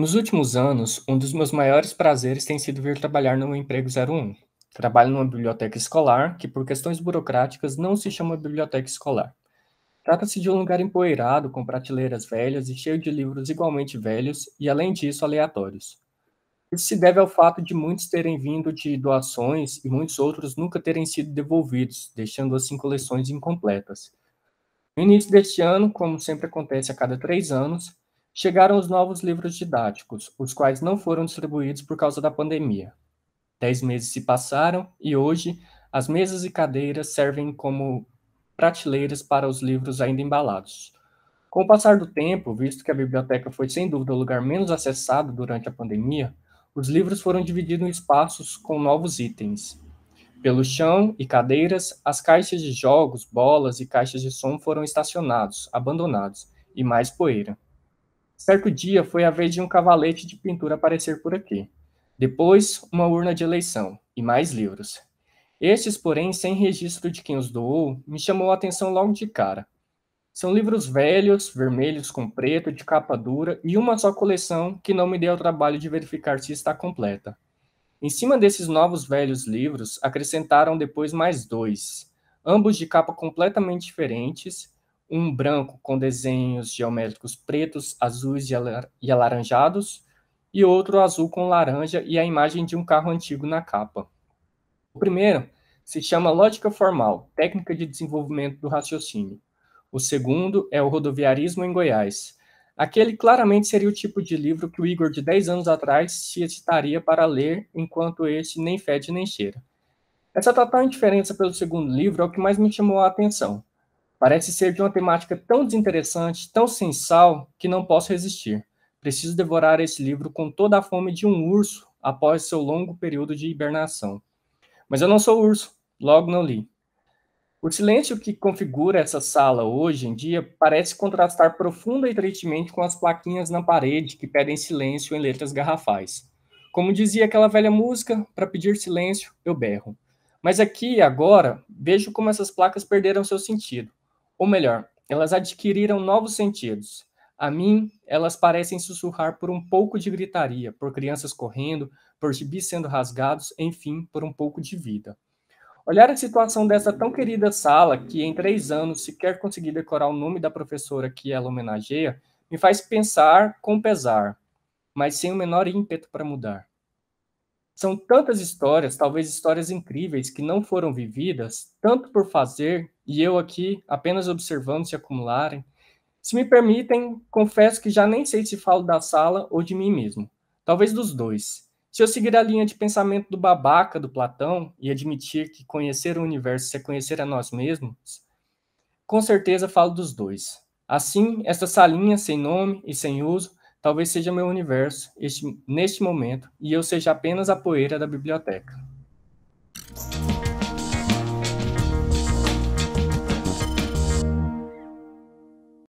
Nos últimos anos, um dos meus maiores prazeres tem sido vir trabalhar no emprego 01. Trabalho numa biblioteca escolar, que por questões burocráticas não se chama biblioteca escolar. Trata-se de um lugar empoeirado, com prateleiras velhas e cheio de livros igualmente velhos e, além disso, aleatórios. Isso se deve ao fato de muitos terem vindo de doações e muitos outros nunca terem sido devolvidos, deixando assim coleções incompletas. No início deste ano, como sempre acontece a cada três anos, Chegaram os novos livros didáticos, os quais não foram distribuídos por causa da pandemia. Dez meses se passaram e hoje as mesas e cadeiras servem como prateleiras para os livros ainda embalados. Com o passar do tempo, visto que a biblioteca foi sem dúvida o lugar menos acessado durante a pandemia, os livros foram divididos em espaços com novos itens. Pelo chão e cadeiras, as caixas de jogos, bolas e caixas de som foram estacionados, abandonados, e mais poeira. Certo dia foi a vez de um cavalete de pintura aparecer por aqui. Depois, uma urna de eleição e mais livros. Estes, porém, sem registro de quem os doou, me chamou a atenção logo de cara. São livros velhos, vermelhos com preto, de capa dura e uma só coleção que não me deu o trabalho de verificar se está completa. Em cima desses novos velhos livros, acrescentaram depois mais dois, ambos de capa completamente diferentes, um branco com desenhos geométricos pretos, azuis e alaranjados, e outro azul com laranja e a imagem de um carro antigo na capa. O primeiro se chama lógica formal, técnica de desenvolvimento do raciocínio. O segundo é o rodoviarismo em Goiás. Aquele claramente seria o tipo de livro que o Igor de 10 anos atrás se excitaria para ler, enquanto este nem fede nem cheira. Essa total indiferença pelo segundo livro é o que mais me chamou a atenção. Parece ser de uma temática tão desinteressante, tão sensal, que não posso resistir. Preciso devorar esse livro com toda a fome de um urso após seu longo período de hibernação. Mas eu não sou urso, logo não li. O silêncio que configura essa sala hoje em dia parece contrastar profunda e tristemente com as plaquinhas na parede que pedem silêncio em letras garrafais. Como dizia aquela velha música, para pedir silêncio, eu berro. Mas aqui, agora, vejo como essas placas perderam seu sentido. Ou melhor, elas adquiriram novos sentidos. A mim, elas parecem sussurrar por um pouco de gritaria, por crianças correndo, por gibis sendo rasgados, enfim, por um pouco de vida. Olhar a situação dessa tão querida sala, que em três anos sequer consegui decorar o nome da professora que ela homenageia, me faz pensar com pesar, mas sem o menor ímpeto para mudar. São tantas histórias, talvez histórias incríveis, que não foram vividas, tanto por fazer, e eu aqui apenas observando se acumularem. Se me permitem, confesso que já nem sei se falo da sala ou de mim mesmo. Talvez dos dois. Se eu seguir a linha de pensamento do babaca do Platão e admitir que conhecer o universo é conhecer a nós mesmos, com certeza falo dos dois. Assim, esta salinha sem nome e sem uso Talvez seja meu universo este, neste momento e eu seja apenas a poeira da biblioteca.